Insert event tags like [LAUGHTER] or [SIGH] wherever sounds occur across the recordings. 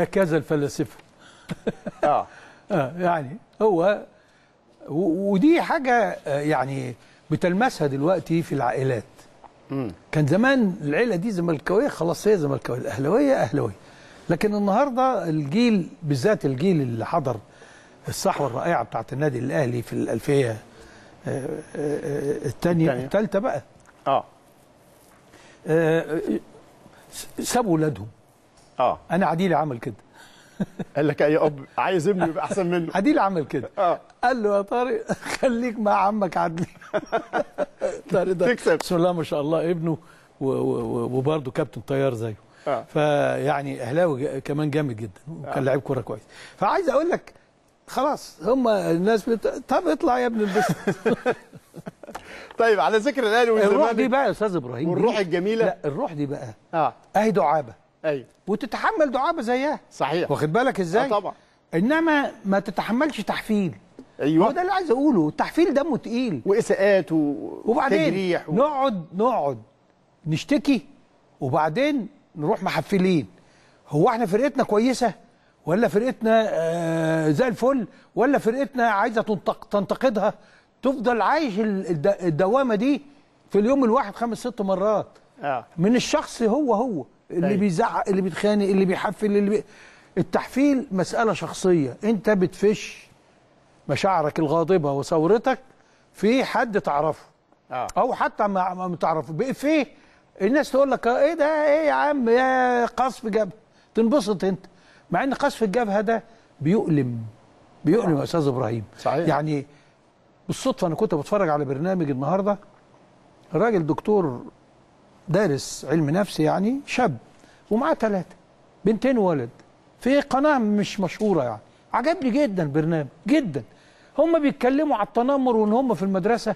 هكذا الفلاسفة آه. [LAUGHS] آه يعني هو ودي حاجة آه، يعني بتلمسها دلوقتي في العائلات مم. كان زمان العيلة دي زملكاوية خلاص هي زملكاوية الأهلاوية أهلاوية لكن النهاردة الجيل بالذات الجيل اللي حضر الصحوة الرائعة بتاعت النادي الأهلي في الألفية آه، آه، الثانية الثالثة بقى اه سابوا ولادهم اه انا عديل عمل كده قال لك اي اب عايز ابنه يبقى احسن منه عديل عمل كده اه قال له يا طارق خليك مع عمك عدلي [LAUGHS] طارق ده تكسب بسم الله ما شاء الله ابنه وبرده كابتن طيار زيه آه. فيعني اهلاوي كمان جامد جدا وكان آه. لعيب كوره كويس فعايز اقول لك خلاص هم الناس بت... طب اطلع يا ابن البس [LAUGHS] طيب على ذكر الاهلي والزمالك الروح دي بقى يا استاذ ابراهيم والروح الجميله لا الروح دي بقى اه اهي دعابه ايوه وتتحمل دعابه زيها صحيح واخد بالك ازاي؟ اه طبعا انما ما تتحملش تحفيل ايوه هو ده اللي عايز اقوله التحفيل دمه تقيل واساءات و... وبعدين تجريح و... نقعد نقعد نشتكي وبعدين نروح محفلين هو احنا فرقتنا كويسه ولا فرقتنا آه زي الفل ولا فرقتنا عايزه تنتق... تنتقدها تفضل عايش الد... الدوامه دي في اليوم الواحد خمس ست مرات آه. من الشخص هو هو اللي طيب. بيزعق اللي بيتخانق اللي بيحفل اللي بي... التحفيل مسألة شخصية أنت بتفش مشاعرك الغاضبة وثورتك في حد تعرفه آه. أو حتى ما, تعرفه بإفيه الناس تقول لك إيه ده إيه يا عم يا قصف جبهة تنبسط أنت مع أن قصف الجبهة ده بيؤلم بيؤلم يا أستاذ إبراهيم صحيح. يعني بالصدفة أنا كنت بتفرج على برنامج النهاردة الراجل دكتور دارس علم نفس يعني شاب ومعاه ثلاثه بنتين ولد في قناه مش مشهوره يعني عجبني جدا البرنامج جدا هم بيتكلموا على التنمر وان هم في المدرسه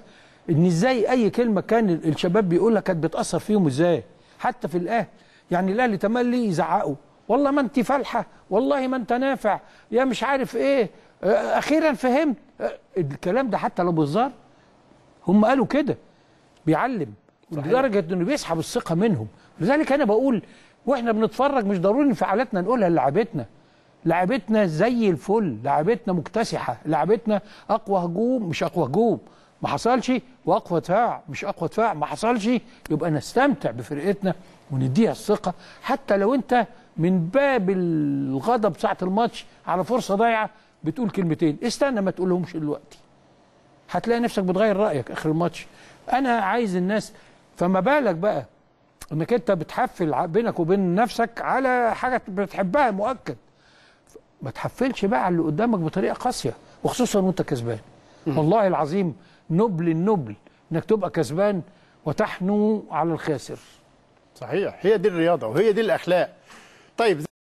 ان ازاي اي كلمه كان الشباب بيقولها كانت بتاثر فيهم ازاي حتى في الاهل يعني الاهل تملي يزعقوا والله ما انت فالحه والله ما انت نافع يا مش عارف ايه اخيرا فهمت الكلام ده حتى لو بهزار هم قالوا كده بيعلم لدرجه انه بيسحب الثقه منهم لذلك انا بقول واحنا بنتفرج مش ضروري انفعالاتنا نقولها للاعبتنا لعبتنا زي الفل لعبتنا مكتسحه لعبتنا اقوى هجوم مش اقوى هجوم ما حصلش واقوى دفاع مش اقوى دفاع ما حصلش يبقى نستمتع بفرقتنا ونديها الثقه حتى لو انت من باب الغضب ساعه الماتش على فرصه ضايعه بتقول كلمتين استنى ما تقولهمش دلوقتي هتلاقي نفسك بتغير رايك اخر الماتش انا عايز الناس فما بالك بقى انك انت بتحفل بينك وبين نفسك على حاجه بتحبها مؤكد ما تحفلش بقى على اللي قدامك بطريقه قاسيه وخصوصا وانت كسبان والله العظيم نبل النبل انك تبقى كسبان وتحنو على الخاسر صحيح هي دي الرياضه وهي دي الاخلاق طيب